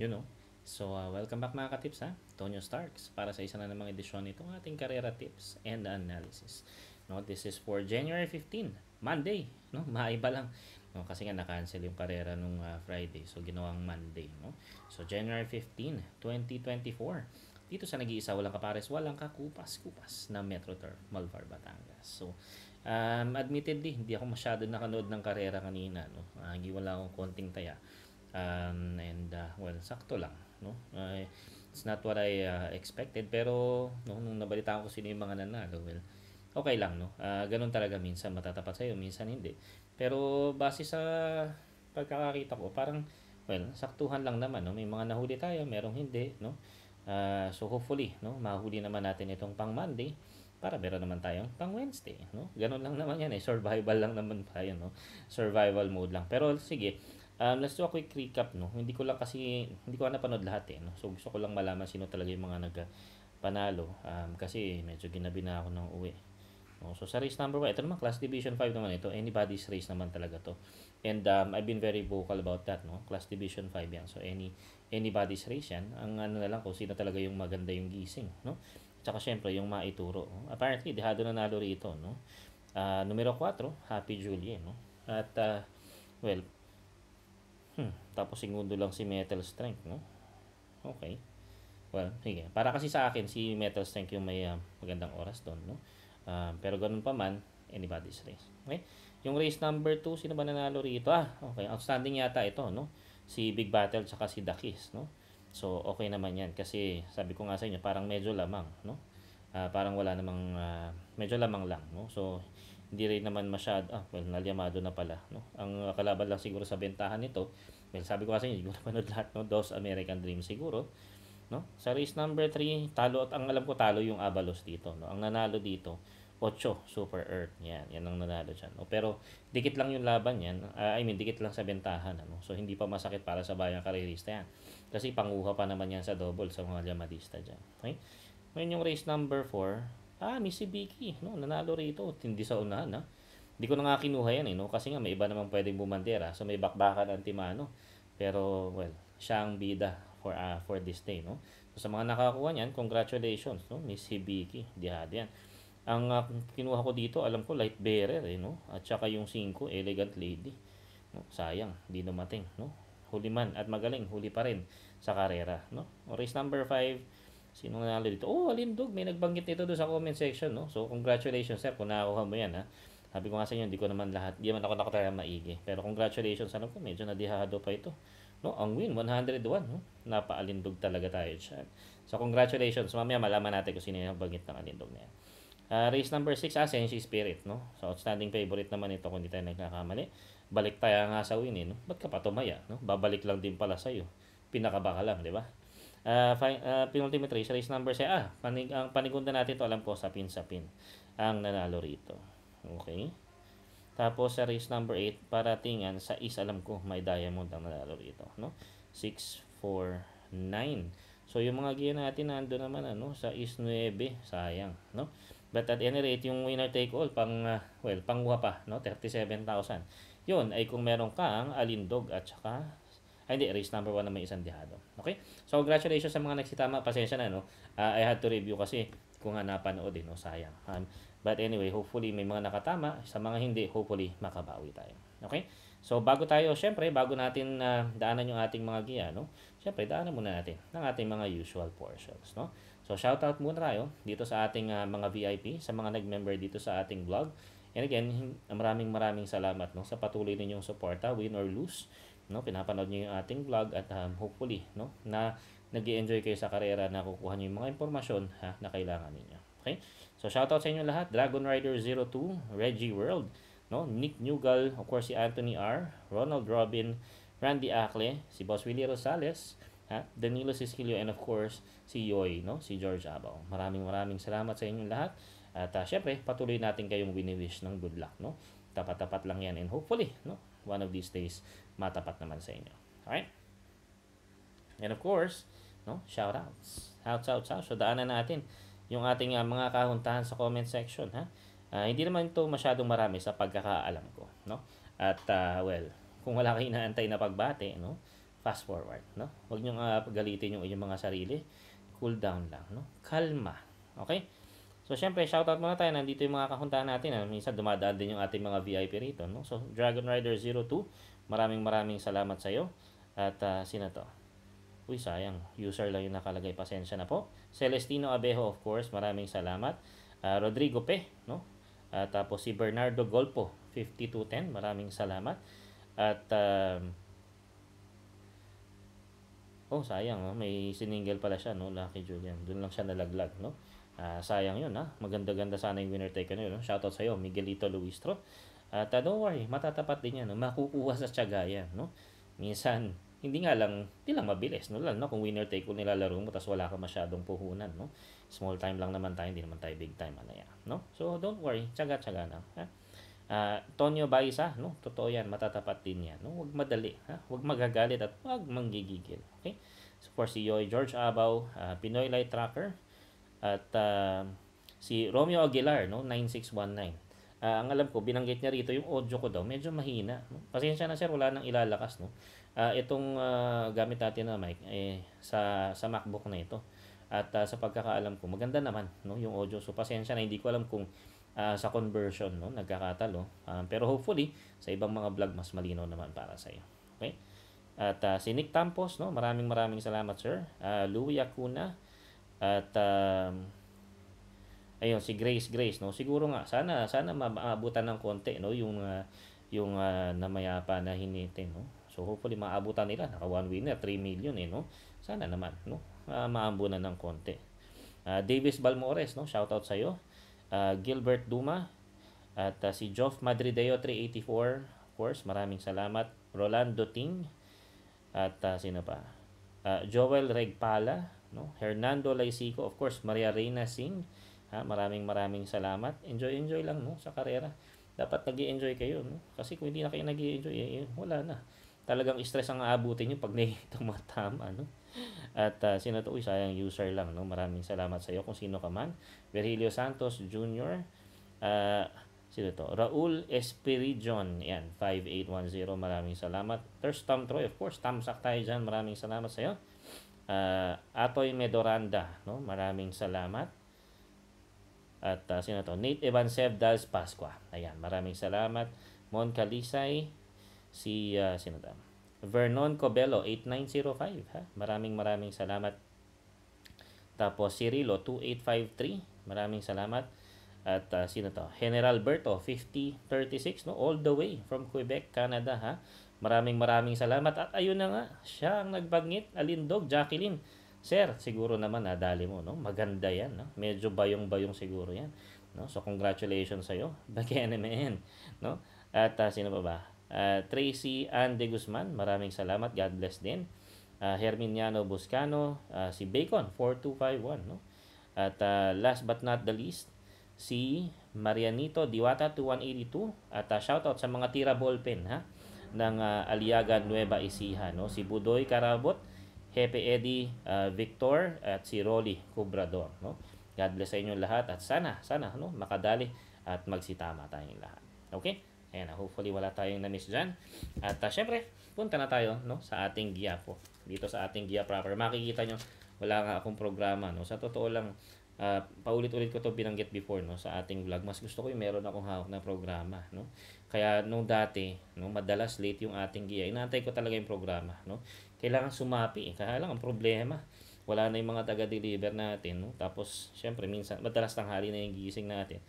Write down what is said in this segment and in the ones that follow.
You know? So, uh, welcome back mga katips ha. Tonyo Starks para sa isa na namang edisyon nitong ating karera tips and analysis. No, this is for January 15, Monday. No, maiba lang. No, kasi nga na-cancel yung karera nung uh, Friday. So, ginawang Monday. No? So, January 15, 2024. Dito sa nag-iisa, walang kapares, walang kakupas-kupas na Metro Turf, Malvar, Batangas. So, um, admittedly, hindi ako masyado nakanood ng karera kanina. No? Uh, wala akong konting taya um, and uh, well sakto lang no uh, it's not what I uh, expected pero no, nung nabalitaan ko sino yung mga nanalo well okay lang no uh, ganun talaga minsan matatapat sa'yo minsan hindi pero base sa pagkakakita ko parang well saktuhan lang naman no may mga nahuli tayo merong hindi no uh, so hopefully no mahuli naman natin itong pang Monday para meron naman tayong pang Wednesday no ganun lang naman yan eh survival lang naman tayo no survival mode lang pero sige Um, let's do a quick recap, no? Hindi ko lang kasi, hindi ko na napanood lahat, eh, no? So, gusto ko lang malaman sino talaga yung mga nagpanalo. Um, kasi medyo ginabi na ako ng uwi. No? So, sa race number 1, ito naman, class division 5 naman ito. Anybody's race naman talaga to. And um, I've been very vocal about that, no? Class division 5 yan. So, any anybody's race yan. Ang ano na lang ko, sino talaga yung maganda yung gising, no? Tsaka syempre, yung maituro. No? Apparently, dehado na nalo rito, no? Uh, numero 4, Happy Julie, no? At, uh, well, Hmm, tapos segundo lang si metal strength, no? Okay. Well, sige. Para kasi sa akin, si metal strength yung may uh, magandang oras doon, no? Uh, pero ganun pa man, anybody's race. Okay? Yung race number 2, sino ba nanalo rito? Ah, okay. Outstanding yata ito, no? Si Big Battle tsaka si Dakis, no? So, okay naman yan. Kasi, sabi ko nga sa inyo, parang medyo lamang, no? Uh, parang wala namang, uh, medyo lamang lang, no? So, hindi rin naman masyado, ah, well, nalyamado na pala. No? Ang kalaban lang siguro sa bentahan nito, well, sabi ko kasi inyo, siguro panood lahat, no? Dos American Dream siguro. No? Sa race number 3, talo at ang alam ko talo yung Avalos dito. No? Ang nanalo dito, 8 Super Earth. Yan, yan ang nanalo dyan. No? Pero dikit lang yung laban yan. Uh, I mean, dikit lang sa bentahan. Ano? So, hindi pa masakit para sa bayang karerista yan. Kasi panguha pa naman yan sa double sa mga liamadista dyan. Okay? Ngayon yung race number 4, Ah, Miss si Vicky, no, nanalo rito. Hindi sa unahan, ha? Hindi ko na nga kinuha yan, eh, no? Kasi nga, may iba naman pwedeng bumandera. So, may bakbakan ang Timano. Pero, well, siya ang bida for, uh, for this day, no? So, sa mga nakakuha niyan, congratulations, no? Miss Hibiki, dihad yan. Ang uh, kinuha ko dito, alam ko, light bearer, eh, no? At saka yung 5, elegant lady. No? Sayang, hindi dumating, no? Huli man at magaling, huli pa rin sa karera, no? Race number 5, Sino nanalo dito? Oh, Alindog, may nagbanggit nito doon sa comment section, no? So, congratulations, sir, kung nakakuha mo yan, ha? Sabi ko nga sa inyo, hindi ko naman lahat, hindi naman ako nakataya maigi. Pero congratulations, alam ko, medyo nadihado pa ito. No, ang win, 101, no? Napaalindog talaga tayo dyan. So, congratulations. Mamaya malaman natin kung sino yung banggit ng alindog na yan. Uh, race number 6, Asensi Spirit, no? So, outstanding favorite naman ito kung hindi tayo nagkakamali. Balik tayo nga sa win, eh, no? Ba't ka pa tumaya, no? Babalik lang din pala sa'yo. Pinakabaka lang, di ba? Uh, fi- uh, penultimate race, race number 7. Ah, panig- ang panigunda natin to alam ko sa pin sa pin ang nanalo rito. Okay? Tapos sa race number 8, para paratingan sa is alam ko may diamond ang nanalo rito, no? 6 4 9. So yung mga gear natin nando naman ano sa is 9, sayang, no? But at any rate, yung winner take all pang uh, well, pangguha pa, no? 37,000. 'Yun ay kung meron kang alindog at saka ay, ah, hindi, race number 1 na may isang dehado. Okay? So, congratulations sa mga nagsitama. Pasensya na, no? Uh, I had to review kasi kung nga napanood, eh, no? Sayang. Um, but anyway, hopefully may mga nakatama. Sa mga hindi, hopefully makabawi tayo. Okay? So, bago tayo, syempre, bago natin uh, daanan yung ating mga giya, no? Syempre, daanan muna natin ng ating mga usual portions, no? So, shoutout muna tayo dito sa ating uh, mga VIP, sa mga nag-member dito sa ating vlog. And again, maraming maraming salamat, no? Sa patuloy ninyong suporta, win or lose no pinapanood niyo yung ating vlog at um, hopefully no na nag-enjoy kayo sa karera na kukuha niyo yung mga impormasyon ha, na kailangan niyo okay so shout out sa inyo lahat Dragon Rider 02 Reggie World no Nick Nugal of course si Anthony R Ronald Robin Randy Acle si Boss Willie Rosales ha Danilo Siskilio and of course si Yoy no si George Abao maraming maraming salamat sa inyo lahat at uh, syempre patuloy natin kayong wini-wish ng good luck no tapat-tapat lang yan and hopefully no one of these days, matapat naman sa inyo. Alright? And of course, no, shoutouts. Shouts, shouts, shouts. So, daanan natin yung ating uh, mga kahuntahan sa comment section, ha? Uh, hindi naman ito masyadong marami sa pagkakaalam ko, no? At, uh, well, kung wala kang inaantay na pagbate, no? Fast forward, no? Huwag niyo uh, galitin yung inyong mga sarili. Cool down lang, no? Kalma, okay? So, syempre, shoutout muna tayo. Nandito yung mga kahuntahan natin. Ah. Minsan dumadaan din yung ating mga VIP rito. No? So, Dragon Rider 02, maraming maraming salamat sa iyo. At uh, sino to? Uy, sayang. User lang yung nakalagay. Pasensya na po. Celestino Abejo, of course. Maraming salamat. Uh, Rodrigo Pe, no? At uh, tapos si Bernardo Golpo, 5210. Maraming salamat. At uh, Oh, sayang, no? Oh. may siningil pala siya, no? Lucky Julian. Doon lang siya nalaglag, no? Uh, sayang yun, ha? Ah. Maganda-ganda sana yung winner taker nyo, no? Shoutout sa'yo, Miguelito Luistro. At uh, don't worry, matatapat din yan, no? Makukuha sa tiyaga yan, no? Minsan, hindi nga lang, hindi lang mabilis, no? Lalo no? kung winner take all nilalaro mo, tapos wala ka masyadong puhunan, no? Small time lang naman tayo, hindi naman tayo big time, ano yan, no? So, don't worry, tiyaga-tiyaga na, ha? Uh, Tonyo Baisa, no? Totoo yan, matatapat din yan. No? Huwag madali, ha? Huwag magagalit at huwag manggigigil. Okay? So, for si Yoy George Abao, uh, ah, Pinoy Light Tracker, at uh, si Romeo Aguilar, no? 9619. Uh, ang alam ko, binanggit niya rito yung audio ko daw, medyo mahina. No? Pasensya na sir, wala nang ilalakas. No? Uh, itong uh, gamit natin na mic eh, sa, sa MacBook na ito. At uh, sa pagkakaalam ko, maganda naman no, yung audio. So pasensya na, hindi ko alam kung uh, sa conversion, no? nagkakatalo. Uh, pero hopefully, sa ibang mga vlog, mas malino naman para sa iyo. Okay? At uh, si Nick Tampos, no? maraming maraming salamat sir. Uh, Louie Acuna, at uh, ayun, si Grace Grace, no? siguro nga, sana, sana maabutan ng konti no? yung, uh, yung uh, namayapa na hinite. No? So hopefully maabutan nila, naka one winner, 3 million eh, no? Sana naman, no? Uh, maambo ng konti. Uh, Davis Balmores, no? Shout out sa iyo uh, Gilbert Duma, at uh, si Joff Madrideo 384, of course, maraming salamat. Rolando Ting, at uh, sino pa? Uh, Joel Regpala, no? Hernando Laisico, of course, Maria Reina Singh. Ha? Maraming maraming salamat. Enjoy, enjoy lang no? sa karera. Dapat nag enjoy kayo. No? Kasi kung hindi na kayo nag enjoy eh, eh, wala na. Talagang stress ang aabutin niyo pag na tumatama. ano at uh, sino to? Uy, sayang user lang. No? Maraming salamat sa iyo kung sino ka man. Virgilio Santos Jr. Uh, ah, sino to? Raul Espiridion. Yan, 5810. Maraming salamat. First Tom Troy, of course. Tom tayo dyan. Maraming salamat sa iyo. Uh, ah, Atoy Medoranda. No? Maraming salamat. At uh, sino to? Nate Evansev Dals Pasqua. Ayan, maraming salamat. Mon Kalisay. Si, uh, sino to? Vernon Cobello, 8905. Ha? Maraming maraming salamat. Tapos Cirilo, 2853. Maraming salamat. At uh, sino to? General Berto, 5036. No? All the way from Quebec, Canada. Ha? Maraming maraming salamat. At ayun na nga, siya ang nagbangit. Alindog, Jacqueline. Sir, siguro naman nadali mo, no? Maganda 'yan, no? Medyo bayong-bayong siguro 'yan, no? So congratulations sa iyo, Bakenemen, no? At uh, sino pa ba? Uh, Tracy Ann De Guzman, maraming salamat. God bless din. Uh, Herminiano Buscano, uh, ah, si Bacon, 4251. No? At uh, last but not the least, si Marianito Diwata 2182 at uh, shoutout sa mga tira ballpen ha ng uh, Aliaga Nueva Ecija no si Budoy Karabot Hepe Eddie uh, Victor at si Rolly Cobrador no God bless sa inyo lahat at sana sana no makadali at magsitama tayong lahat okay Ayan, hopefully wala tayong na-miss dyan. At uh, syempre, punta na tayo no, sa ating po. Dito sa ating Gia proper. Makikita nyo, wala nga akong programa. No? Sa totoo lang, uh, paulit-ulit ko to binanggit before no, sa ating vlog. Mas gusto ko yung meron akong hawak na programa. No? Kaya nung dati, no, madalas late yung ating Gia. Inaantay ko talaga yung programa. No? Kailangan sumapi. Eh. Kaya lang ang problema wala na yung mga taga-deliver natin. No? Tapos, syempre, minsan, madalas tanghali na yung gising natin.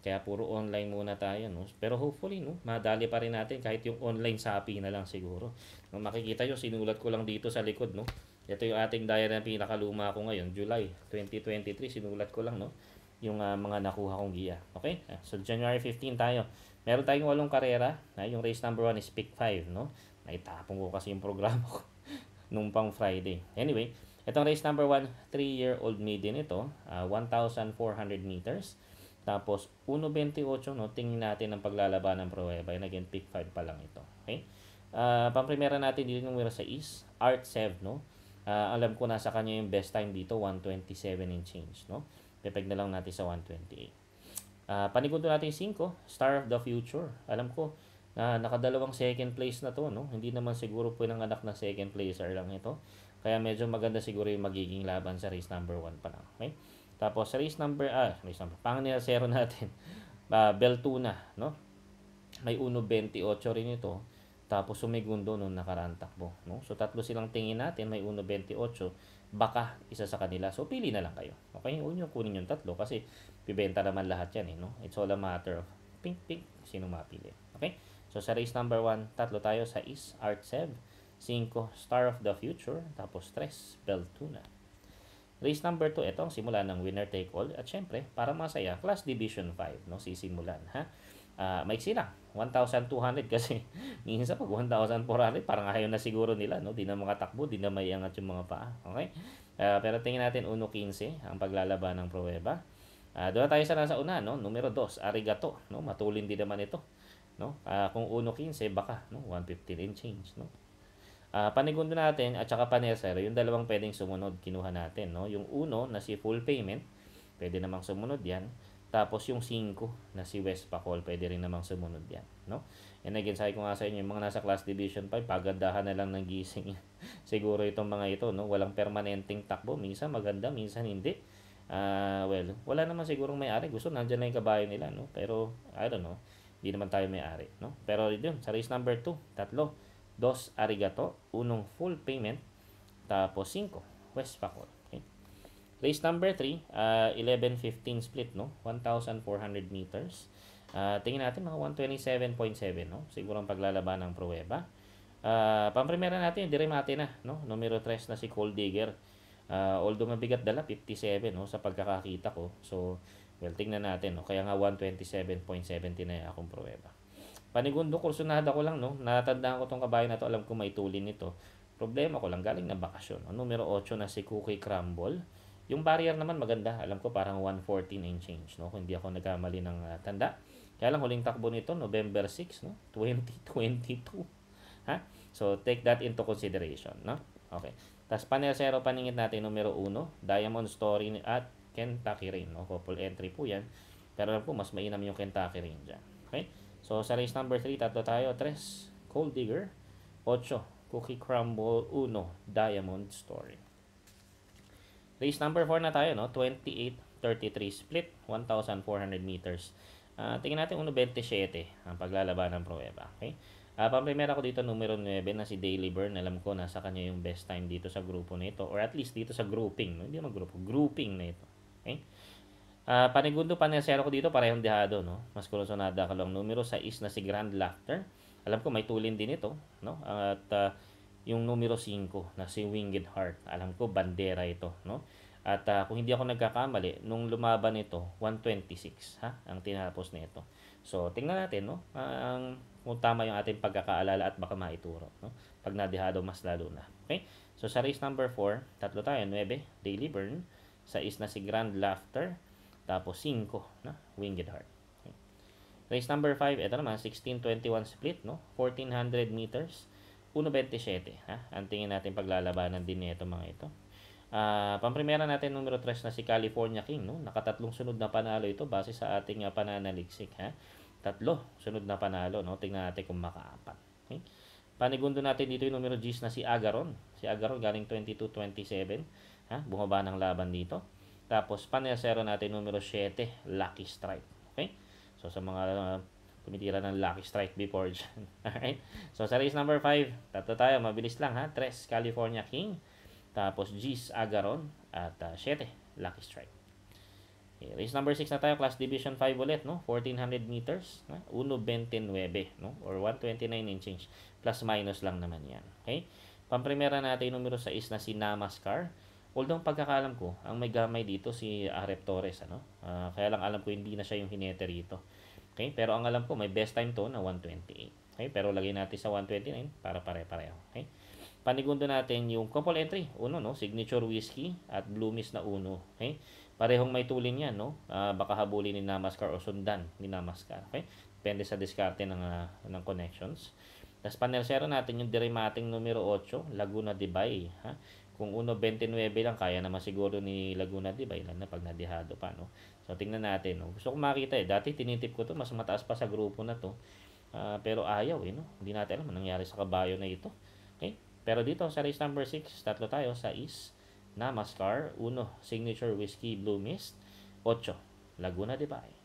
Kaya puro online muna tayo, no? Pero hopefully, no, madali pa rin natin kahit yung online sapi na lang siguro. No, makikita nyo, sinulat ko lang dito sa likod, no? Ito yung ating diary na pinakaluma ko ngayon, July 2023, sinulat ko lang, no? Yung uh, mga nakuha kong giya. Okay? Ah, so, January 15 tayo. Meron tayong walong karera. Na, ah, yung race number 1 is pick 5, no? Naitapon ko kasi yung programa ko nung pang Friday. Anyway, itong race number 1, 3-year-old maiden ito, uh, 1,400 meters. Tapos, 1.28, no? Tingin natin ang paglalaban ng Prueba. And again, pick 5 pa lang ito. Okay? Uh, ah, pamprimera natin dito yung numero sa East, Art Sev, no? Uh, alam ko nasa kanya yung best time dito, 127 in change, no? Pepeg na lang natin sa 128. Uh, panigudo natin 5, Star of the Future. Alam ko, na uh, nakadalawang second place na to, no? Hindi naman siguro po ng anak na second placer lang ito. Kaya medyo maganda siguro yung magiging laban sa race number 1 pa lang. Okay? Tapos race number, ah, race number, panganila zero natin. Uh, Beltuna, no? May 1.28 rin ito. Tapos sumigundo nung nakaraan takbo, no? So tatlo silang tingin natin, may 1.28, baka isa sa kanila. So pili na lang kayo. Okay, huwag niyo kunin yung tatlo kasi bibenta naman lahat 'yan, eh, no? It's all a matter of pink pink sino mapili. Okay? So sa race number 1, tatlo tayo sa is Art 7, 5 Star of the Future, tapos 3 Beltuna. Race number 2, ito ang simula ng winner take all. At syempre, para masaya, class division 5, no? Sisimulan, ha? Uh, maiksi lang, 1,200 kasi minsan pag 1,400, parang ayaw na siguro nila, no? Di na makatakbo, di na maiangat yung mga paa, okay? Uh, pero tingin natin 1.15 ang paglalaban ng pruweba. Uh, doon tayo sa nasa una, no? Numero 2, arigato, no? Matulin din naman ito, no? Uh, kung 1.15, baka, no? 1.15 and change, no? Uh, panigundo natin at saka panesero, yung dalawang pwedeng sumunod kinuha natin. No? Yung uno na si full payment, pwede namang sumunod yan. Tapos yung 5 na si West Pacol, pwede rin namang sumunod yan. No? And again, sabi ko nga sa inyo, yung mga nasa class division 5, pagandahan na lang ng gising. Siguro itong mga ito, no? walang permanenteng takbo. Minsan maganda, minsan hindi. Uh, well, wala naman sigurong may-ari. Gusto, nandiyan na yung kabayo nila. No? Pero, I don't know, hindi naman tayo may-ari. No? Pero yun, sa race number 2, tatlo. Dos, arigato. Unong, full payment. Tapos, cinco, West pakot. Okay. Race number three, uh, ah, 11 split, no? 1,400 meters. Uh, tingin natin, mga 127.7, no? Siguro ang paglalaban ng pruweba. Uh, ah, pamprimera natin, diremate na, no? Numero 3 na si Cold Digger. Uh, although mabigat dala, 57, no? Sa pagkakakita ko. So, well, tingnan natin, no? Kaya nga 127.70 na akong pruweba. Panigundo, kursunada ko lang, no? Natandaan ko tong kabayo na to. Alam ko may tulin nito. Problema ko lang, galing na bakasyon. No? Numero 8 na si Cookie Crumble. Yung barrier naman maganda. Alam ko parang 114 and change, no? Kung hindi ako nagkamali ng uh, tanda. Kaya lang huling takbo nito, November 6, no? 2022. Ha? So, take that into consideration, no? Okay. Tapos, panel zero, paningit natin numero 1. Diamond Story at Kentucky Rain, no? Couple entry po yan. Pero alam ko, mas mainam yung Kentucky Rain dyan. Okay? So, sa race number 3, tatlo tayo. 3, Cold Digger. 8, Cookie Crumble. 1, Diamond Story. Race number 4 na tayo, no? 28-33 split, 1,400 meters. Uh, tingin natin 1.27 ang paglalaban ng prueba. Okay? Uh, ah, pamprimera ko dito numero 9 na si Daily Burn. Alam ko nasa kanya yung best time dito sa grupo na ito. Or at least dito sa grouping. No? Hindi naman grupo. Grouping na ito. Okay? Uh, Panigundo, Panesero ko dito, parehong dehado, no? Mas kurosonada ka lang numero 6 na si Grand Laughter. Alam ko, may tulin din ito, no? At uh, yung numero 5 na si Winged Heart. Alam ko, bandera ito, no? At uh, kung hindi ako nagkakamali, nung lumaban ito, 126, ha? Ang tinapos nito. So, tingnan natin, no? Uh, ang, kung tama yung ating pagkakaalala at baka maituro, no? Pag nadehado, mas lalo na. Okay? So, sa race number 4, tatlo tayo, 9, Daily Burn. Sa 6 na si Grand Laughter. Tapos 5, no? Winged Heart. Okay. Race number 5, ito naman, 1621 split, no? 1400 meters, 1.27, ha? Ang tingin natin paglalabanan din nito mga ito. Uh, pamprimera natin numero 3 na si California King, no? Nakatatlong sunod na panalo ito base sa ating uh, pananaliksik, ha? Tatlo, sunod na panalo, no? Tingnan natin kung makaapat. Okay? Panigundo natin dito yung numero 10 na si Agaron. Si Agaron galing 22-27, ha? Bumaba ng laban dito. Tapos, panesero natin numero 7, Lucky Strike. Okay? So, sa mga uh, tumitira ng Lucky Strike before dyan. Alright? So, sa race number 5, tatlo tayo, mabilis lang ha. 3, California King. Tapos, G's Agaron. At uh, 7, Lucky Strike. Okay, race number 6 na tayo, class division 5 ulit, no? 1400 meters, No? 1.29, no? Or 129 inches. Plus minus lang naman yan. Okay? Pamprimera natin numero 6 na si Namaskar. Although ang pagkakaalam ko, ang may gamay dito si Arep Torres. Ano? Uh, kaya lang alam ko hindi na siya yung hinete rito. Okay? Pero ang alam ko, may best time to na 128. Okay? Pero lagay natin sa 129 para pare-pareho. Okay? Panigundo natin yung couple entry. Uno, no? Signature Whiskey at Bloomies na uno. Okay? Parehong may tulin yan, no? Uh, baka habulin ni Namaskar o sundan ni Namaskar. Okay? Depende sa diskarte ng, uh, ng connections. Tapos panel 0 natin yung derimating numero 8, Laguna Dibay. Ha? Kung 1.29 lang, kaya naman siguro ni Laguna, di ba? Ilan na pag nadihado pa, no? So, tingnan natin, no? Gusto ko makita, eh. Dati tinitip ko to mas mataas pa sa grupo na to. Uh, pero ayaw, eh, no? Hindi natin alam anong nangyari sa kabayo na ito. Okay? Pero dito, sa race number 6, tatlo tayo sa East, Namaskar, 1, Signature Whiskey Blue Mist, 8, Laguna, di ba? Eh?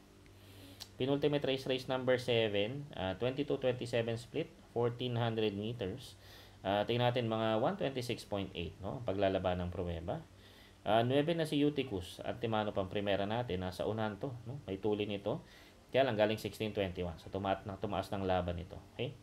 Penultimate race, race number 7, uh, 22-27 split, 1400 meters. Uh, tingnan natin mga 126.8, no? Paglalaban ng pruweba. Uh, ah, 9 na si Eutychus, Antimano pang primera natin, nasa unahan to, no? May tuli nito. Kaya lang galing 1621. So tumaas ng tumaas ng laban ito. okay?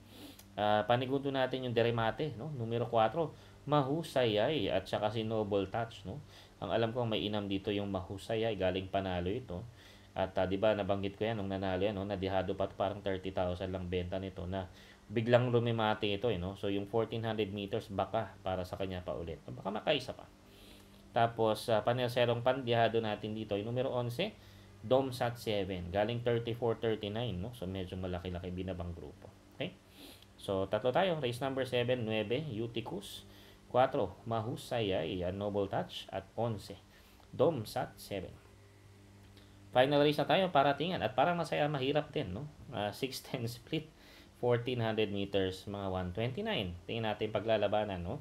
Uh, ah, panigudo natin yung Derimate, no? Numero 4, Mahusayay at saka si Noble Touch, no? Ang alam ko may inam dito yung Mahusayay, galing panalo ito. At uh, 'di ba nabanggit ko yan nung nanalo yan, no? Nadihado pa parang 30,000 lang benta nito na biglang lumimati ito eh, no? So yung 1400 meters baka para sa kanya pa ulit. Baka makaisa pa. Tapos uh, serong pandiyado natin dito yung numero 11, Domsat 7. Galing 3439, no? So medyo malaki-laki binabang grupo. Okay? So tatlo tayo, race number 7, 9, Uticus, 4, Mahusayay, ah, Noble Touch at 11, Domsat 7. Final race na tayo, para tingnan At parang masaya, mahirap din, no? Uh, ah, 6-10 split 1400 meters, mga 129. Tingnan natin paglalabanan, no?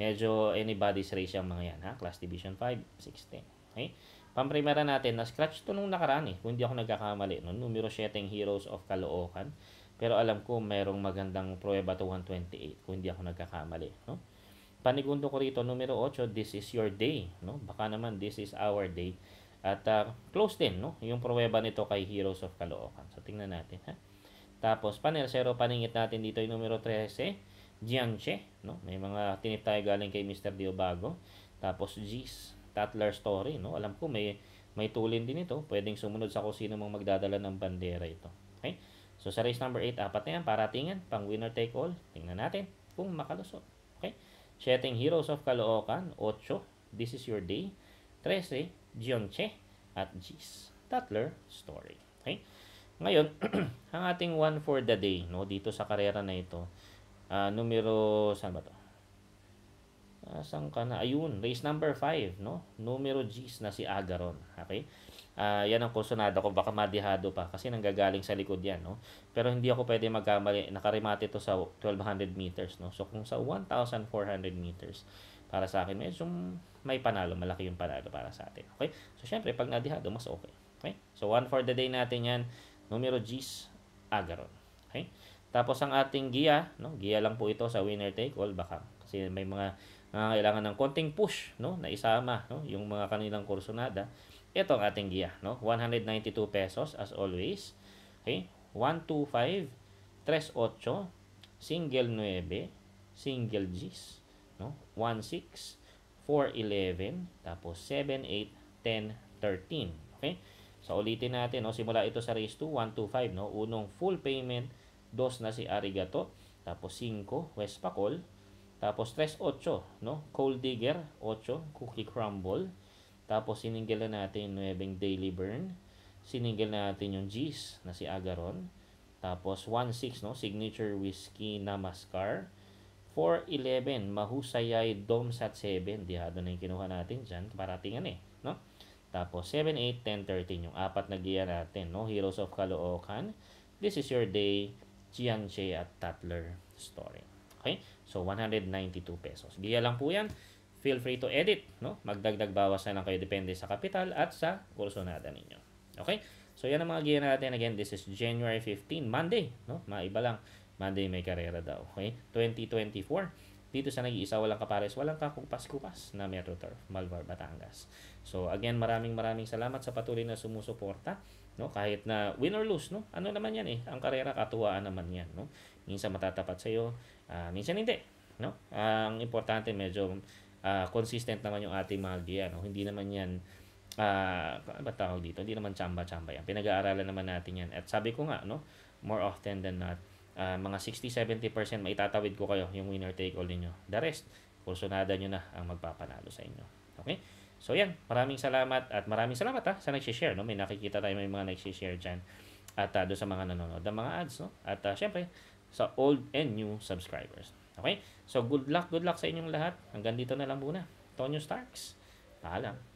Medyo anybody's race yung mga yan, ha? Class Division 5, 16. Okay? Pamprimera natin, na-scratch to nung nakaraan, eh. Kung hindi ako nagkakamali, no? Numero 7, Heroes of Caloocan. Pero alam ko, mayroong magandang prueba to 128, kung hindi ako nagkakamali, no? Panigundo ko rito, numero 8, this is your day, no? Baka naman, this is our day. At uh, close din, no? Yung pruweba nito kay Heroes of Caloocan. So, tingnan natin, ha? Tapos, panel 0 paningit natin dito yung numero 13, Jiangche. No? May mga tinip tayo galing kay Mr. Diobago. Tapos, G's, Tatler Story. No? Alam ko, may, may tulin din ito. Pwedeng sumunod sa kung sino mang magdadala ng bandera ito. Okay? So, sa race number 8, apat na yan. tingnan pang winner take all. Tingnan natin kung makalusot. Okay? Sheting Heroes of Caloocan, 8, This is Your Day, 13, Jeonche, at G's. Tatler Story. Okay? Ngayon, ang ating one for the day no dito sa karera na ito, uh, numero saan ba to? Uh, saan ka na? Ayun, race number 5, no? Numero G's na si Agaron. Okay? Uh, yan ang konsonada ko. Baka madihado pa kasi nanggagaling sa likod yan, no? Pero hindi ako pwede magkamali. Nakarimate ito sa 1200 meters, no? So, kung sa 1400 meters, para sa akin, medyo may panalo. Malaki yung panalo para sa atin. Okay? So, syempre, pag nadihado, mas okay. Okay? So, one for the day natin yan numero G's agaron. Okay? Tapos ang ating giya, no? Giya lang po ito sa winner take all baka kasi may mga nangangailangan ng konting push, no? Na isama, no? Yung mga kanilang kursonada. Ito ang ating giya, no? 192 pesos as always. Okay? 125 38 single 9 single G's, no? 16 411 tapos 78 10 13. Okay? So ulitin natin, no? simula ito sa raise 2, 1 to 5. No? Unong full payment, 2 na si Arigato. Tapos 5, West Pacol. Tapos 3, 8. No? Cold Digger, 8. Cookie Crumble. Tapos siningil na natin yung 9 Daily Burn. Siningil na natin yung G's na si Agaron. Tapos 1-6, no? Signature Whiskey Namaskar. 4-11, Mahusayay Domsat 7. Dihado na yung kinuha natin dyan. Paratingan eh, no? Tapos 7, 8, 10, 13. Yung apat na giya natin. No? Heroes of Caloocan. This is your day. Che at Tatler story. Okay? So 192 pesos. Giya lang po yan. Feel free to edit. No? Magdagdag bawas na lang kayo depende sa kapital at sa kursonada ninyo. Okay? So yan ang mga giya natin. Again, this is January 15, Monday. No? Maiba lang. Monday may karera daw. Okay? 2024 dito sa nag-iisa walang kapares, walang kakupas-kupas na Metro Turf, Malvar, Batangas. So again, maraming maraming salamat sa patuloy na sumusuporta, no? Kahit na win or lose, no? Ano naman 'yan eh, ang karera katuwaan naman 'yan, no? Minsan matatapat sa'yo, iyo, uh, ah, minsan hindi, no? Uh, ang importante medyo uh, consistent naman yung ating mga giya, no? Hindi naman 'yan uh, ba tawag dito? Hindi naman chamba-chamba yan. Pinag-aaralan naman natin yan. At sabi ko nga, no? More often than not, uh, mga 60-70% maitatawid ko kayo yung winner take all niyo. The rest, kursunada nyo na ang magpapanalo sa inyo. Okay? So yan, maraming salamat at maraming salamat ha ah, sa nag-share. No? May nakikita tayo may mga nag-share dyan at uh, doon sa mga nanonood ng mga ads. No? At uh, syempre, sa old and new subscribers. Okay? So good luck, good luck sa inyong lahat. Hanggang dito na lang muna. Tonyo Starks. Paalam.